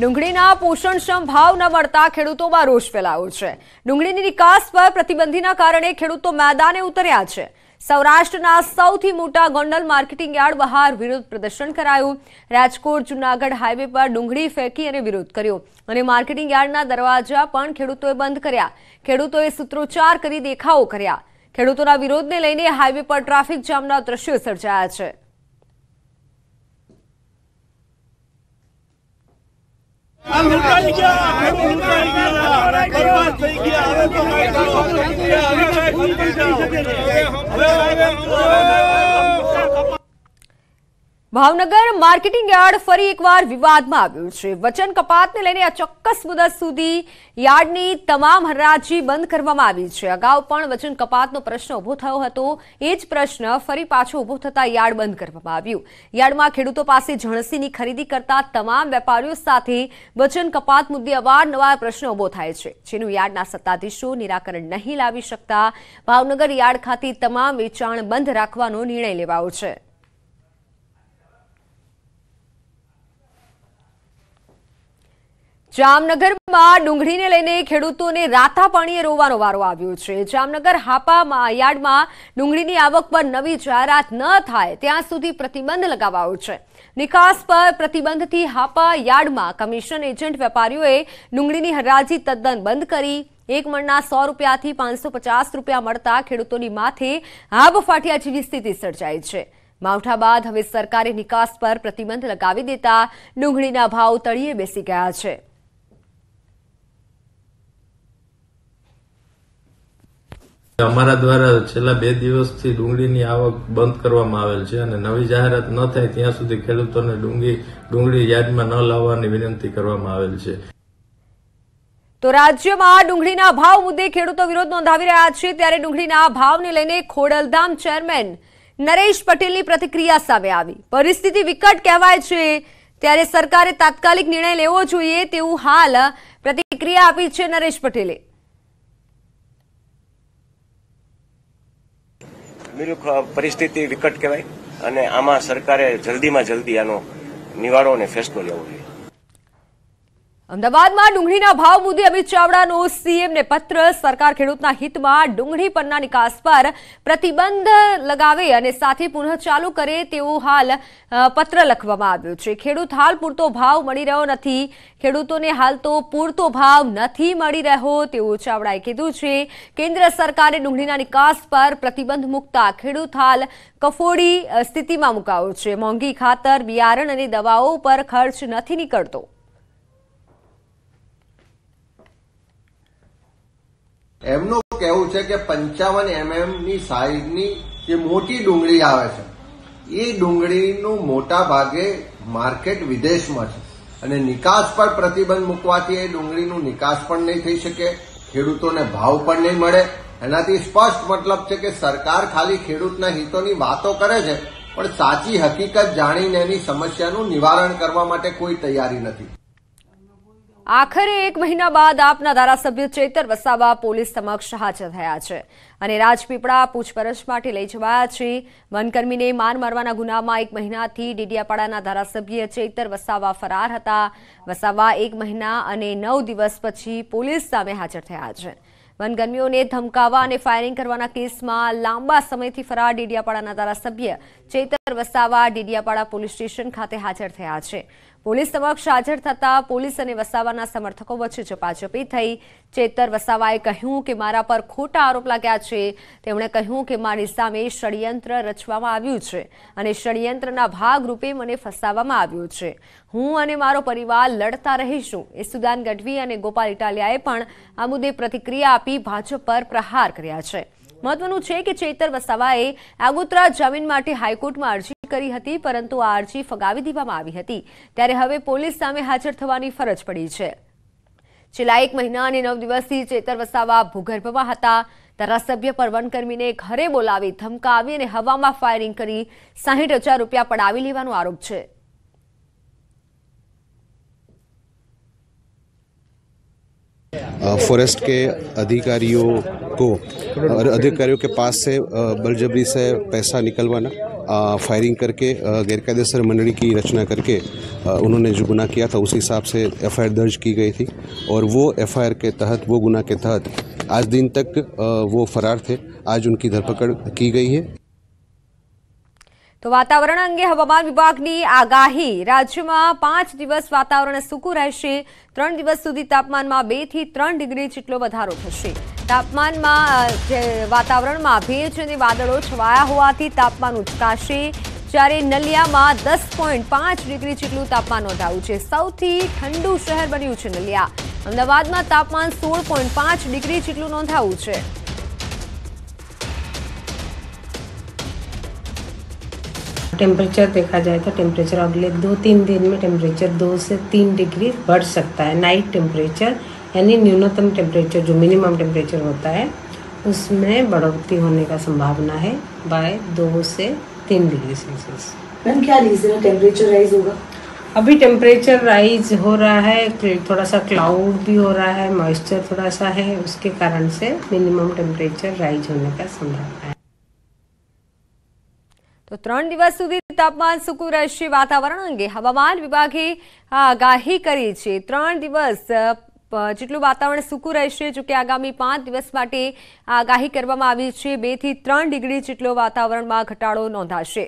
ડુંગળીના પોષણક્ષમ ભાવ ન મળતા ખેડૂતોમાં રોષ ફેલાયો છે ડુંગળીની નિકાસ પર પ્રતિબંધીના કારણે ખેડૂતો મેદાને ઉતર્યા છે સૌરાષ્ટ્રના સૌથી મોટા ગોંડલ માર્કેટિંગ યાર્ડ બહાર વિરોધ પ્રદર્શન કરાયું રાજકોટ જૂનાગઢ હાઈવે પર ડુંગળી ફેંકી અને વિરોધ કર્યો અને માર્કેટિંગ યાર્ડના દરવાજા પણ ખેડૂતોએ બંધ કર્યા ખેડૂતોએ સૂત્રોચ્ચાર કરી દેખાવો કર્યા ખેડૂતોના વિરોધને લઈને હાઈવે પર ટ્રાફિક જામના દ્રશ્યો સર્જાયા છે લૂંટાઈ ગયા લૂંટાઈ ગયા બરબાદ થઈ ગયા હવે તો હવે હવે ભાવનગર માર્કેટિંગ યાર્ડ ફરી એકવાર વિવાદમાં આવ્યું છે વચન કપાતને લઈને આ ચોક્કસ મુદત સુધી યાર્ડની તમામ હરાજી બંધ કરવામાં આવી છે અગાઉ પણ વચન કપાતનો પ્રશ્ન ઊભો થયો હતો એ જ પ્રશ્ન ફરી પાછો ઊભો થતાં યાર્ડ બંધ કરવામાં આવ્યું યાર્ડમાં ખેડૂતો પાસે જણસીની ખરીદી કરતા તમામ વેપારીઓ સાથે વચન કપાત મુદ્દે અવારનવાર પ્રશ્ન ઊભો થાય છે જેનું યાર્ડના સત્તાધીશો નિરાકરણ નહીં લાવી શકતા ભાવનગર યાર્ડ ખાતે તમામ વેચાણ બંધ રાખવાનો નિર્ણય લેવાયો છે જામનગરમાં ડુંગળીને લઈને ખેડૂતોને રાતા રોવાનો વારો આવ્યો છે જામનગર હાપા યાર્ડમાં ડુંગળીની આવક પર નવી જાહેરાત ન થાય ત્યાં સુધી પ્રતિબંધ લગાવાયો છે નિકાસ પર પ્રતિબંધથી હાપા યાર્ડમાં કમિશન એજન્ટ વેપારીઓએ ડુંગળીની હરાજી તદ્દન બંધ કરી એક મણના સો રૂપિયાથી પાંચસો રૂપિયા મળતા ખેડૂતોની માથે હાબ ફાટ્યા જેવી સ્થિતિ સર્જાઈ છે માવઠા બાદ હવે સરકારે નિકાસ પર પ્રતિબંધ લગાવી દેતા ડુંગળીના ભાવ તળીએ બેસી ગયા છે અમારા દ્વારા છેલ્લા બે દિવસથી ડુંગળીની આવક બંધ કરવામાં આવેલ છે અને નવી જાહેરાત ન થાય ત્યાં સુધી ખેડૂતોને ડુંગળી ડુંગળી યાર્ડમાં ન લાવવાની વિનંતી કરવામાં આવેલ છે તો રાજ્યમાં ડુંગળીના ભાવ મુદ્દે ખેડૂતો વિરોધ નોંધાવી રહ્યા છે ત્યારે ડુંગળીના ભાવને લઈને ખોડલધામ ચેરમેન નરેશ પટેલની પ્રતિક્રિયા સામે આવી પરિસ્થિતિ વિકટ કહેવાય છે ત્યારે સરકારે તાત્કાલિક નિર્ણય લેવો જોઈએ તેવું હાલ પ્રતિક્રિયા આપી છે નરેશ પટેલે બિલકુલ પરિસ્થિતિ વિકટ કહેવાય અને આમાં સરકારે જલ્દીમાં જલ્દી આનો નિવાડો અને ફેસલો લેવો જોઈએ અમદાવાદમાં ડુંગળીના ભાવ મુદ્દે અમિત ચાવડાનો સીએમને પત્ર સરકાર ખેડૂતના હિતમાં ડુંગળી પરના નિકાસ પર પ્રતિબંધ લગાવે અને સાથે પુનઃ ચાલુ કરે તેવું હાલ પત્ર લખવામાં આવ્યું છે ખેડૂત હાલ પૂરતો ભાવ મળી રહ્યો નથી ખેડૂતોને હાલ તો પૂરતો ભાવ નથી મળી રહ્યો તેવું ચાવડાએ કીધું છે કેન્દ્ર સરકારે ડુંગળીના નિકાસ પર પ્રતિબંધ મૂકતા ખેડૂત હાલ કફોડી સ્થિતિમાં મુકાયો છે મોંઘી ખાતર બિયારણ અને દવાઓ પર ખર્ચ નથી નીકળતો એમનું કહેવું છે કે પંચાવન એમએમની સાઈઝની જે મોટી ડુંગળી આવે છે એ ડુંગળીનું મોટા ભાગે માર્કેટ વિદેશમાં છે અને નિકાસ પર પ્રતિબંધ મૂકવાથી એ ડુંગળીનું નિકાસ પણ નહીં થઈ શકે ખેડૂતોને ભાવ પણ નહીં મળે એનાથી સ્પષ્ટ મતલબ છે કે સરકાર ખાલી ખેડૂતના હિતોની વાતો કરે છે પણ સાચી હકીકત જાણીને એની સમસ્યાનું નિવારણ કરવા માટે કોઈ તૈયારી નથી આખરે એક મહિના બાદ આપના ધારાસભ્ય ચેતર વસાવા પોલીસ સમક્ષ હાજર થયા છે અને રાજપીપળા પૂછપરછ માટે લઈ જવાયા છે વનકર્મીને માર મારવાના ગુનામાં એક મહિનાથી ડીડિયાપાડાના ધારાસભ્ય ચેતર વસાવા ફરાર હતા વસાવા એક મહિના અને નવ દિવસ પછી પોલીસ સામે હાજર થયા છે વનકર્મીઓને ધમકાવા અને ફાયરિંગ કરવાના કેસમાં લાંબા સમયથી ફરાર ડીડિયાપાડાના ધારાસભ્ય ચેતર વસાવા ડીડિયાપાડા પોલીસ સ્ટેશન ખાતે હાજર થયા છે પોલીસ સમક્ષ હાજર થતા પોલીસ અને વસાવાના સમર્થકો વચ્ચે ઝપાઝપી થઈ ચેતર વસાવાએ કહ્યું કે મારા પર ખોટા આરોપ લાગ્યા છે તેમણે કહ્યું કે મારી સામે ષડયંત્ર રચવામાં આવ્યું છે અને ષડયંત્રના ભાગરૂપે મને ફસાવવામાં આવ્યું છે હું અને મારો પરિવાર લડતા રહીશું એ સુદાન ગઢવી અને ગોપાલ ઇટાલિયાએ પણ આ મુદ્દે પ્રતિક્રિયા આપી ભાજપ પર પ્રહાર કર્યા છે મહત્વનું છે કે ચેતર વસાવાએ આગોતરા જમીન માટે હાઈકોર્ટમાં અરજી કરી હતી પરંતુ આ અરજી ફગાવી દેવામાં આવી હતી ત્યારે હવે પોલીસ સામે હાજર થવાની ફરજ પડી છે છેલ્લા એક મહિના અને નવ દિવસથી ચેતર વસાવા ભૂગર્ભમાં હતા ધારાસભ્ય પરવન કર્મીને ઘરે બોલાવી ધમકાવી અને હવામાં ફાયરિંગ કરી સાહીઠ રૂપિયા પડાવી લેવાનો આરોપ છે फॉरेस्ट के अधिकारियों को और अधिकारियों के पास से बलजबरी से पैसा निकलवाना फायरिंग करके गैरकायदेसर मंडली की रचना करके उन्होंने जो गुना किया था उस हिसाब से एफआईआर दर्ज की गई थी और वो एफआईआर के तहत वो गुना के तहत आज दिन तक वो फरार थे आज उनकी धरपकड़ की गई है તો વાતાવરણ અંગે હવામાન વિભાગની આગાહી રાજ્યમાં પાંચ દિવસ વાતાવરણ સૂકું રહેશે ત્રણ દિવસ સુધી તાપમાનમાં બેથી ત્રણ ડિગ્રી જેટલો વધારો થશે તાપમાનમાં જે વાતાવરણમાં ભેજ અને વાદળો છવાયા હોવાથી તાપમાન ઉચકાશે જ્યારે નલિયામાં દસ પોઈન્ટ પાંચ ડિગ્રી જેટલું તાપમાન નોંધાયું છે સૌથી ઠંડુ શહેર બન્યું છે નલિયા અમદાવાદમાં તાપમાન સોળ પોઈન્ટ પાંચ ડિગ્રી જેટલું નોંધાયું છે टेम्परेचर देखा जाए तो टेम्परेचर अगले दो तीन दिन में टेम्परेचर दो से तीन डिग्री बढ़ सकता है नाइट टेम्परेचर यानी न्यूनतम टेम्परेचर जो मिनिमम टेम्परेचर होता है उसमें बढ़ोतरी होने का संभावना है बाय दो से तीन डिग्री सेल्सियस मैम क्या रीज़न है टेम्परेचर राइज होगा अभी टेम्परेचर राइज हो रहा है थोड़ा सा क्लाउड भी हो रहा है मॉइस्चर थोड़ा सा है उसके कारण से मिनिमम टेम्परेचर राइज होने का संभावना है તો ત્રણ દિવસ સુધી તાપમાન સૂકું રહેશે વાતાવરણ અંગે હવામાન વિભાગે આગાહી કરી છે ત્રણ દિવસ જેટલું વાતાવરણ સૂકું રહેશે જોકે આગામી પાંચ દિવસ માટે આગાહી કરવામાં આવી છે બેથી ત્રણ ડિગ્રી જેટલો વાતાવરણમાં ઘટાડો નોંધાશે